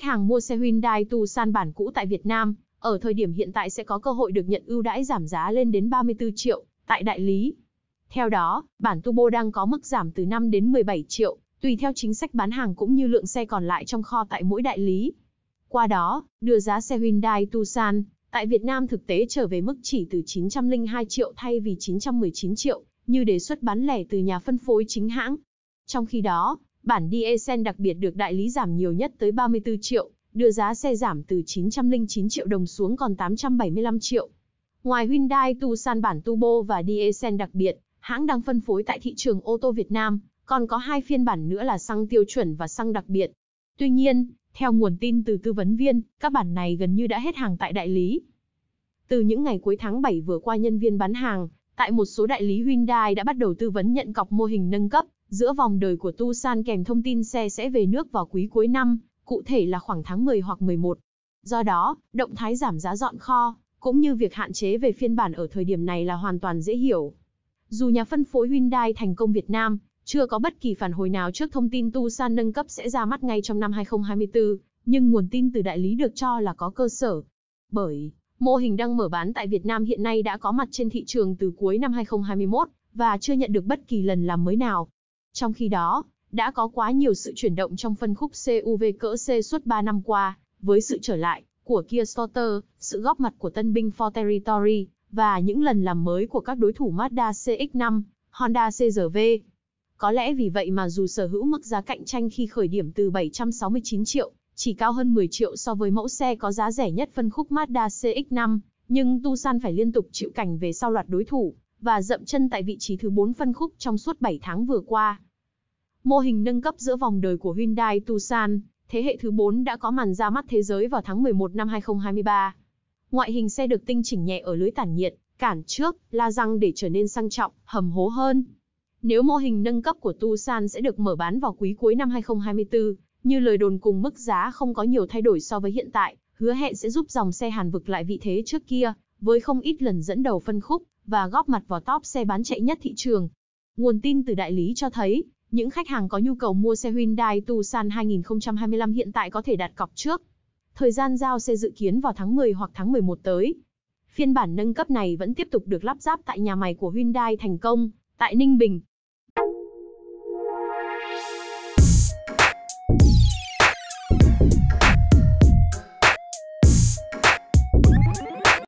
Khách hàng mua xe Hyundai Tucson bản cũ tại Việt Nam, ở thời điểm hiện tại sẽ có cơ hội được nhận ưu đãi giảm giá lên đến 34 triệu tại đại lý. Theo đó, bản Turbo đang có mức giảm từ 5 đến 17 triệu, tùy theo chính sách bán hàng cũng như lượng xe còn lại trong kho tại mỗi đại lý. Qua đó, đưa giá xe Hyundai Tucson tại Việt Nam thực tế trở về mức chỉ từ 902 triệu thay vì 919 triệu, như đề xuất bán lẻ từ nhà phân phối chính hãng. Trong khi đó, bản diesel đặc biệt được đại lý giảm nhiều nhất tới 34 triệu, đưa giá xe giảm từ 909 triệu đồng xuống còn 875 triệu. Ngoài Hyundai Tucson bản turbo và diesel đặc biệt, hãng đang phân phối tại thị trường ô tô Việt Nam, còn có hai phiên bản nữa là xăng tiêu chuẩn và xăng đặc biệt. Tuy nhiên, theo nguồn tin từ tư vấn viên, các bản này gần như đã hết hàng tại đại lý. Từ những ngày cuối tháng 7 vừa qua nhân viên bán hàng, tại một số đại lý Hyundai đã bắt đầu tư vấn nhận cọc mô hình nâng cấp Giữa vòng đời của Tucson kèm thông tin xe sẽ về nước vào quý cuối năm, cụ thể là khoảng tháng 10 hoặc 11. Do đó, động thái giảm giá dọn kho, cũng như việc hạn chế về phiên bản ở thời điểm này là hoàn toàn dễ hiểu. Dù nhà phân phối Hyundai thành công Việt Nam chưa có bất kỳ phản hồi nào trước thông tin Tucson nâng cấp sẽ ra mắt ngay trong năm 2024, nhưng nguồn tin từ đại lý được cho là có cơ sở. Bởi, mô hình đang mở bán tại Việt Nam hiện nay đã có mặt trên thị trường từ cuối năm 2021 và chưa nhận được bất kỳ lần làm mới nào. Trong khi đó, đã có quá nhiều sự chuyển động trong phân khúc CUV cỡ C suốt 3 năm qua, với sự trở lại của Kia Sporter, sự góp mặt của tân binh Ford Territory và những lần làm mới của các đối thủ Mazda CX-5, Honda CRV. Có lẽ vì vậy mà dù sở hữu mức giá cạnh tranh khi khởi điểm từ 769 triệu, chỉ cao hơn 10 triệu so với mẫu xe có giá rẻ nhất phân khúc Mazda CX-5, nhưng Tucson phải liên tục chịu cảnh về sau loạt đối thủ và dậm chân tại vị trí thứ 4 phân khúc trong suốt 7 tháng vừa qua. Mô hình nâng cấp giữa vòng đời của Hyundai Tucson, thế hệ thứ 4 đã có màn ra mắt thế giới vào tháng 11 năm 2023. Ngoại hình xe được tinh chỉnh nhẹ ở lưới tản nhiệt, cản trước, la răng để trở nên sang trọng, hầm hố hơn. Nếu mô hình nâng cấp của Tucson sẽ được mở bán vào quý cuối năm 2024, như lời đồn cùng mức giá không có nhiều thay đổi so với hiện tại, hứa hẹn sẽ giúp dòng xe Hàn vực lại vị thế trước kia, với không ít lần dẫn đầu phân khúc và góp mặt vào top xe bán chạy nhất thị trường. Nguồn tin từ đại lý cho thấy, những khách hàng có nhu cầu mua xe Hyundai Tucson 2025 hiện tại có thể đặt cọc trước. Thời gian giao xe dự kiến vào tháng 10 hoặc tháng 11 tới. Phiên bản nâng cấp này vẫn tiếp tục được lắp ráp tại nhà máy của Hyundai Thành Công, tại Ninh Bình.